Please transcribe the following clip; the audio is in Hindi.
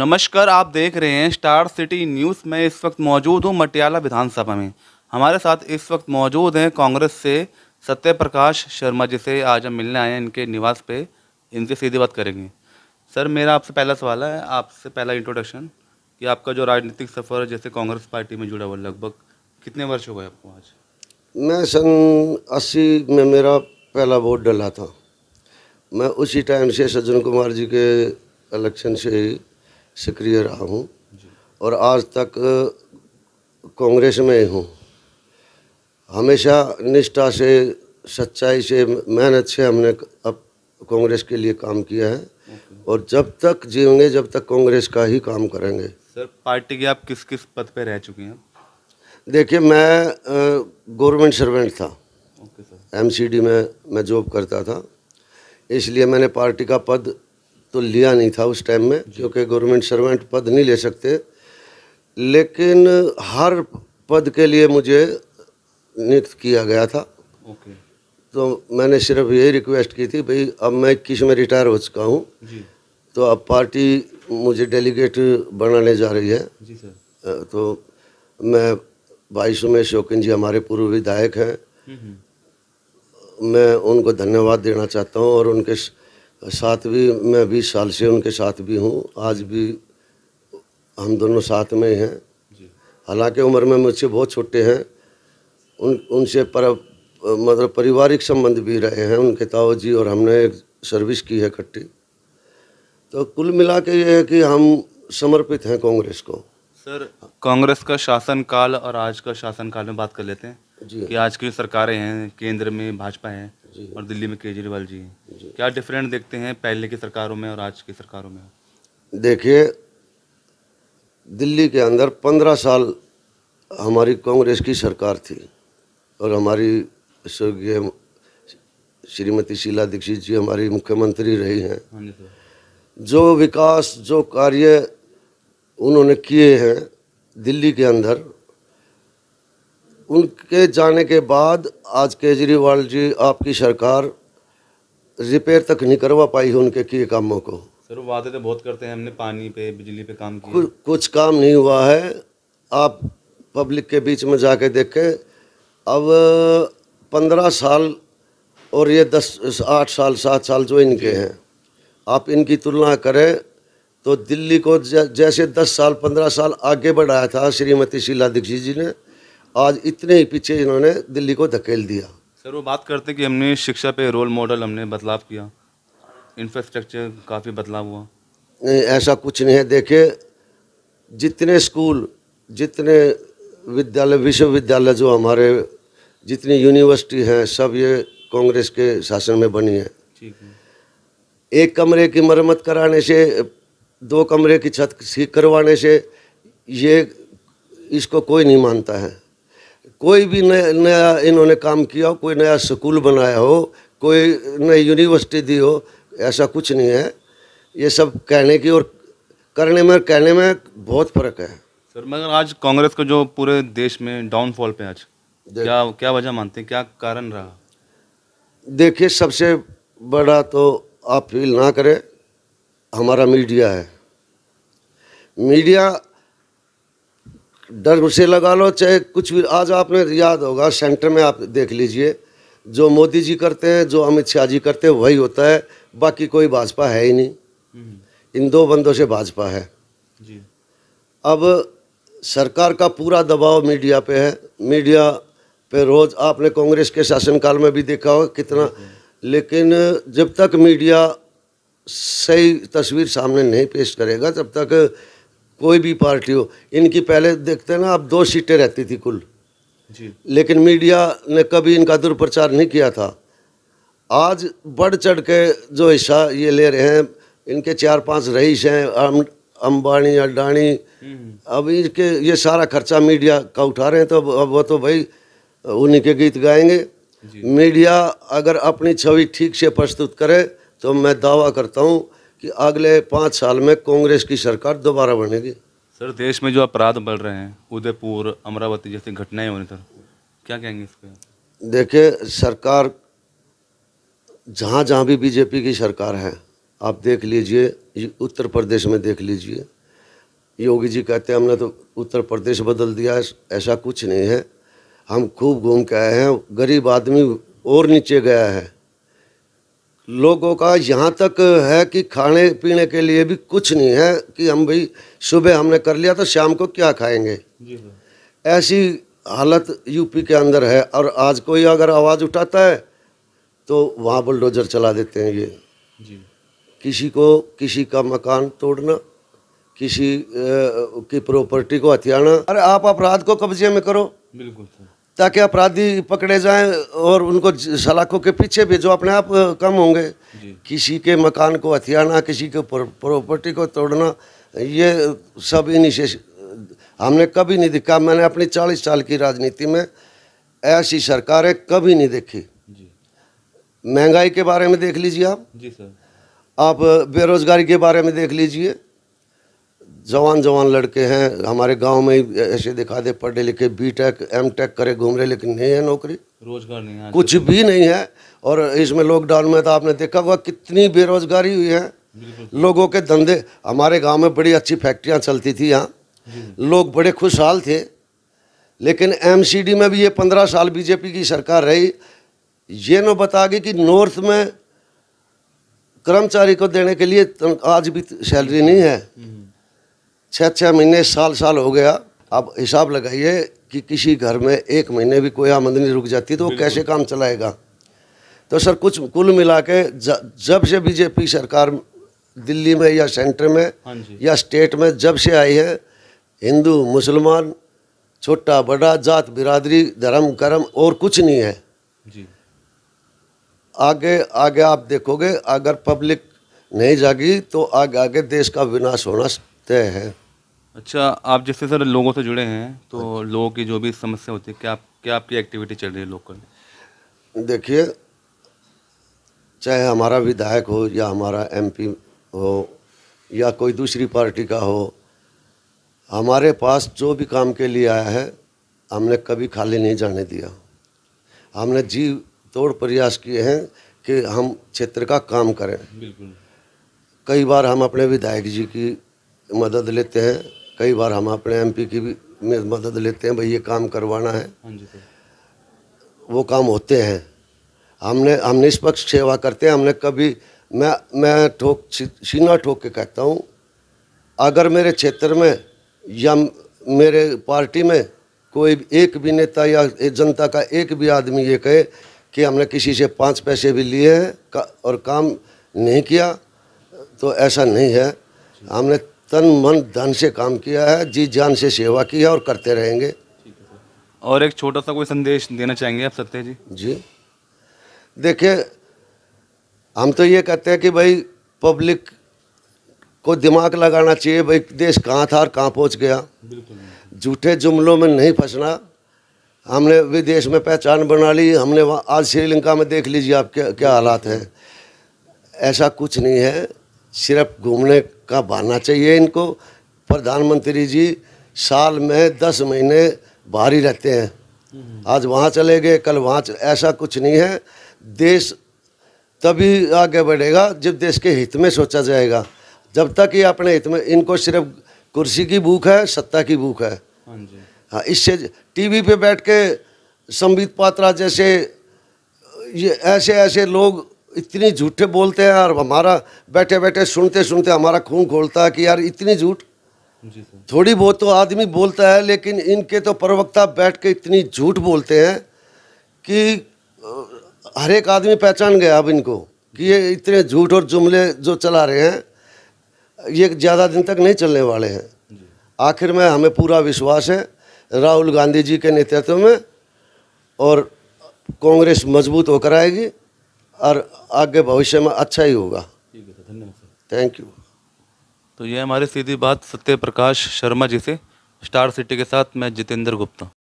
नमस्कार आप देख रहे हैं स्टार सिटी न्यूज़ में इस वक्त मौजूद हूँ मटियाला विधानसभा में हमारे साथ इस वक्त मौजूद हैं कांग्रेस से सत्य प्रकाश शर्मा जी से आज हम मिलने आए हैं इनके निवास पे इनसे सीधी बात करेंगे सर मेरा आपसे पहला सवाल है आपसे पहला इंट्रोडक्शन कि आपका जो राजनीतिक सफ़र जैसे कांग्रेस पार्टी में जुड़ा हुआ लगभग कितने वर्ष हो गए आपको आज मैं सन अस्सी में मेरा पहला वोट डला था मैं उसी टाइम से सज्जन कुमार जी के इलेक्शन से सक्रिय रहा हूँ और आज तक कांग्रेस में हूँ हमेशा निष्ठा से सच्चाई से मेहनत से हमने अब कांग्रेस के लिए काम किया है और जब तक जीवेंगे जब तक कांग्रेस का ही काम करेंगे सर पार्टी के आप किस किस पद पे रह चुके हैं देखिए मैं गवर्नमेंट सर्वेंट था एमसीडी में मैं जॉब करता था इसलिए मैंने पार्टी का पद तो लिया नहीं था उस टाइम में क्योंकि गवर्नमेंट सर्वेंट पद नहीं ले सकते लेकिन हर पद के लिए मुझे नियुक्त किया गया था ओके तो मैंने सिर्फ यही रिक्वेस्ट की थी भाई अब मैं इक्कीस में रिटायर हो चुका हूँ तो अब पार्टी मुझे डेलीगेट बनाने जा रही है जी सर तो मैं बाईस में शौकीन जी हमारे पूर्व विधायक हैं हम्म, हम्म। मैं उनको धन्यवाद देना चाहता हूँ और उनके साथ भी मैं बीस साल से उनके साथ भी हूँ आज भी हम दोनों साथ में हैं हालांकि उम्र में मुझसे बहुत छोटे हैं उन उनसे पर मतलब पारिवारिक संबंध भी रहे हैं उनके ताओ जी और हमने एक सर्विस की है इकट्ठी तो कुल मिला के ये है कि हम समर्पित हैं कांग्रेस को सर कांग्रेस का शासनकाल और आज का शासनकाल में बात कर लेते हैं कि आज की सरकारें हैं केंद्र में भाजपा है और दिल्ली में केजरीवाल जी हैं क्या डिफरेंट देखते हैं पहले की सरकारों में और आज की सरकारों में देखिए दिल्ली के अंदर पंद्रह साल हमारी कांग्रेस की सरकार थी और हमारी स्वर्गीय श्रीमती शीला दीक्षित जी हमारी मुख्यमंत्री रही हैं हाँ जो विकास जो कार्य उन्होंने किए हैं दिल्ली के अंदर उनके जाने के बाद आज केजरीवाल जी आपकी सरकार रिपेयर तक नहीं करवा पाई है उनके किए कामों को सर वादे तो बहुत करते हैं हमने पानी पे बिजली पे काम किया कुछ, कुछ काम नहीं हुआ है आप पब्लिक के बीच में जाके देखें अब पंद्रह साल और ये दस आठ साल सात साल जो इनके हैं आप इनकी तुलना करें तो दिल्ली को जैसे दस साल पंद्रह साल आगे बढ़ाया था श्रीमती शीला दीक्षित जी ने आज इतने ही पीछे इन्होंने दिल्ली को धकेल दिया सर वो बात करते कि हमने शिक्षा पे रोल मॉडल हमने बदलाव किया इंफ्रास्ट्रक्चर काफ़ी बदलाव हुआ नहीं ऐसा कुछ नहीं है देखे जितने स्कूल जितने विद्यालय विश्वविद्यालय जो हमारे जितनी यूनिवर्सिटी हैं सब ये कांग्रेस के शासन में बनी है ठीक है एक कमरे की मरम्मत कराने से दो कमरे की छत ठीक करवाने से ये इसको कोई नहीं मानता है कोई भी नया नया इन्होंने काम किया हो कोई नया स्कूल बनाया हो कोई नई यूनिवर्सिटी दी हो ऐसा कुछ नहीं है ये सब कहने की और करने में कहने में बहुत फ़र्क है सर मगर आज कांग्रेस का जो पूरे देश में डाउनफॉल पे आज क्या क्या वजह मानते हैं क्या कारण रहा देखिए सबसे बड़ा तो आप फील ना करें हमारा मीडिया है मीडिया डर से लगा लो चाहे कुछ भी आज आपने याद होगा सेंटर में आप देख लीजिए जो मोदी जी करते हैं जो अमित शाह जी करते हैं वही होता है बाकी कोई भाजपा है ही नहीं हम्म। इन दो बंदों से भाजपा है जी। अब सरकार का पूरा दबाव मीडिया पे है मीडिया पे रोज़ आपने कांग्रेस के शासनकाल में भी देखा होगा कितना लेकिन जब तक मीडिया सही तस्वीर सामने नहीं पेश करेगा तब तक कोई भी पार्टी हो इनकी पहले देखते हैं ना आप दो सीटें रहती थी कुल जी लेकिन मीडिया ने कभी इनका दुर्प्रचार नहीं किया था आज बढ़ चढ़ के जो हिस्सा ये ले रहे हैं इनके चार पांच रईस हैं अम, अंबानी अडानी हम्म। अब इनके ये सारा खर्चा मीडिया का उठा रहे हैं तो अब वो तो भाई उन्हीं के गीत गाएंगे मीडिया अगर अपनी छवि ठीक से प्रस्तुत करे तो मैं दावा करता हूँ कि अगले पाँच साल में कांग्रेस की सरकार दोबारा बनेगी सर देश में जो अपराध बढ़ रहे हैं उदयपुर अमरावती जैसी घटनाएं हो रही सर क्या कहेंगे इस पर देखिए सरकार जहाँ जहाँ भी बीजेपी की सरकार है आप देख लीजिए उत्तर प्रदेश में देख लीजिए योगी जी कहते हैं हमने तो उत्तर प्रदेश बदल दिया ऐसा कुछ नहीं है हम खूब घूम के आए हैं गरीब आदमी और नीचे गया है लोगों का यहाँ तक है कि खाने पीने के लिए भी कुछ नहीं है कि हम भाई सुबह हमने कर लिया तो शाम को क्या खाएंगे हाँ। ऐसी हालत यूपी के अंदर है और आज कोई अगर आवाज़ उठाता है तो वहाँ बुलडोजर चला देते हैं ये जी। किसी को किसी का मकान तोड़ना किसी की प्रॉपर्टी को हथियाना अरे आप अपराध को कब्जे में करो बिल्कुल ताकि अपराधी पकड़े जाएं और उनको सलाखों के पीछे भी जो अपने आप कम होंगे किसी के मकान को हथियारना किसी के प्रॉपर्टी को तोड़ना ये सब इन्हीं हमने कभी नहीं देखा मैंने अपनी चालीस साल की राजनीति में ऐसी सरकारें कभी नहीं देखी महंगाई के बारे में देख लीजिए आप जी सर आप बेरोजगारी के बारे में देख लीजिए जवान जवान लड़के हैं हमारे गांव में ऐसे दिखा दे पढ़े लिखे बी टेक एम टेक करे घूम रहे लेकिन नहीं है नौकरी रोजगार नहीं है कुछ भी नहीं है और इसमें लॉकडाउन में तो आपने देखा हुआ कितनी बेरोजगारी हुई है लोगों के धंधे हमारे गांव में बड़ी अच्छी फैक्ट्रियां चलती थी यहाँ लोग बड़े खुशहाल थे लेकिन एम में भी ये पंद्रह साल बीजेपी की सरकार रही ये न बता गई कि नॉर्थ में कर्मचारी को देने के लिए तो आज भी सैलरी नहीं है हम्म। छः छः महीने साल साल हो गया आप हिसाब लगाइए कि किसी घर में एक महीने भी कोई आमदनी रुक जाती तो वो कैसे काम चलाएगा तो सर कुछ कुल मिला के जब से बीजेपी सरकार दिल्ली में या सेंटर में हाँ या स्टेट में जब से आई है हिंदू मुसलमान छोटा बड़ा जात बिरादरी धर्म कर्म और कुछ नहीं है जी। आगे आगे आप देखोगे अगर पब्लिक नहीं जागी तो आगे आगे देश का विनाश होना तय है अच्छा आप जैसे सर लोगों से जुड़े हैं तो हाँ लोगों की जो भी समस्या होती है क्या आप क्या आपकी एक्टिविटी चल रही है लोकल देखिए चाहे हमारा विधायक हो या हमारा एमपी हो या कोई दूसरी पार्टी का हो हमारे पास जो भी काम के लिए आया है हमने कभी खाली नहीं जाने दिया हमने जी तोड़ प्रयास किए हैं कि हम क्षेत्र का काम करें बिल्कुल कई बार हम अपने विधायक जी की मदद लेते हैं कई बार हम अपने एमपी की भी में मदद लेते हैं भाई ये काम करवाना है हाँ वो काम होते हैं हमने हम निष्पक्ष सेवा करते हैं हमने कभी मैं मैं ठोक सीना ठोक के कहता हूँ अगर मेरे क्षेत्र में या मेरे पार्टी में कोई एक भी नेता या जनता का एक भी आदमी ये कहे कि हमने किसी से पाँच पैसे भी लिए हैं का, और काम नहीं किया तो ऐसा नहीं है हमने तन मन धन से काम किया है जी जान से सेवा की है और करते रहेंगे और एक छोटा सा कोई संदेश देना चाहेंगे आप सत्य जी जी देखिए हम तो ये कहते हैं कि भाई पब्लिक को दिमाग लगाना चाहिए भाई देश कहाँ था और कहाँ पहुँच गया झूठे जुमलों में नहीं फंसना हमने विदेश में पहचान बना ली हमने आज श्रीलंका में देख लीजिए आप क्या क्या हालात हैं ऐसा कुछ नहीं है सिर्फ घूमने का बहाना चाहिए इनको प्रधानमंत्री जी साल में दस महीने बाहर ही रहते हैं आज वहाँ चले गए कल वहाँ ऐसा कुछ नहीं है देश तभी आगे बढ़ेगा जब देश के हित में सोचा जाएगा जब तक ये अपने हित में इनको सिर्फ कुर्सी की भूख है सत्ता की भूख है हाँ, हाँ इससे टीवी पे बैठ के संबित पात्रा जैसे ये ऐसे ऐसे लोग इतनी झूठे बोलते हैं और हमारा बैठे बैठे सुनते सुनते हमारा खून खोलता है कि यार इतनी झूठ थोड़ी बहुत तो आदमी बोलता है लेकिन इनके तो प्रवक्ता बैठ के इतनी झूठ बोलते हैं कि हर एक आदमी पहचान गया अब इनको कि ये इतने झूठ और जुमले जो चला रहे हैं ये ज़्यादा दिन तक नहीं चलने वाले हैं आखिर में हमें पूरा विश्वास है राहुल गांधी जी के नेतृत्व में और कांग्रेस मजबूत होकर आएगी और आगे भविष्य में अच्छा ही होगा ठीक है धन्यवाद थैंक यू तो ये हमारी सीधी बात सत्य प्रकाश शर्मा जी से स्टार सिटी के साथ मैं जितेंद्र गुप्ता